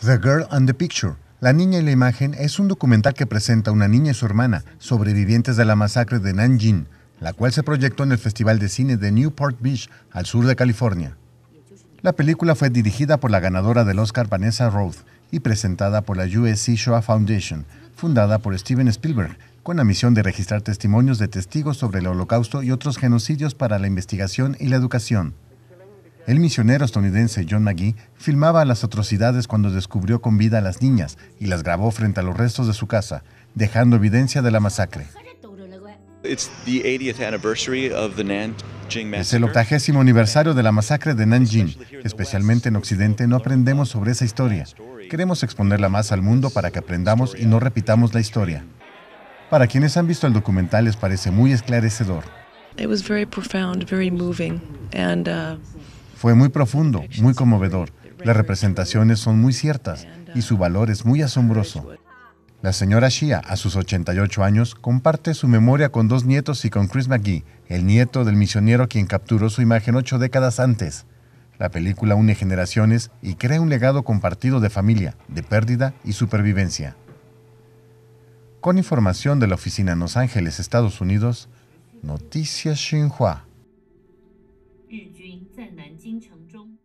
The Girl and the Picture. La niña y la imagen es un documental que presenta a una niña y su hermana, sobrevivientes de la masacre de Nanjing, la cual se proyectó en el Festival de Cine de Newport Beach, al sur de California. La película fue dirigida por la ganadora del Oscar Vanessa Roth y presentada por la USC Shoah Foundation, fundada por Steven Spielberg, con la misión de registrar testimonios de testigos sobre el Holocausto y otros genocidios para la investigación y la educación. El misionero estadounidense John McGee filmaba las atrocidades cuando descubrió con vida a las niñas y las grabó frente a los restos de su casa, dejando evidencia de la masacre. Es el octagésimo aniversario de la masacre de Nanjing. Especialmente en Occidente no aprendemos sobre esa historia. Queremos exponerla más al mundo para que aprendamos y no repitamos la historia. Para quienes han visto el documental les parece muy esclarecedor. It was very profound, very moving, uh, fue muy profundo, muy conmovedor. Las representaciones son muy ciertas y su valor es muy asombroso. La señora Shia, a sus 88 años, comparte su memoria con dos nietos y con Chris McGee, el nieto del misionero quien capturó su imagen ocho décadas antes. La película une generaciones y crea un legado compartido de familia, de pérdida y supervivencia. Con información de la oficina en Los Ángeles, Estados Unidos, Noticias Xinhua. 日军在南京城中。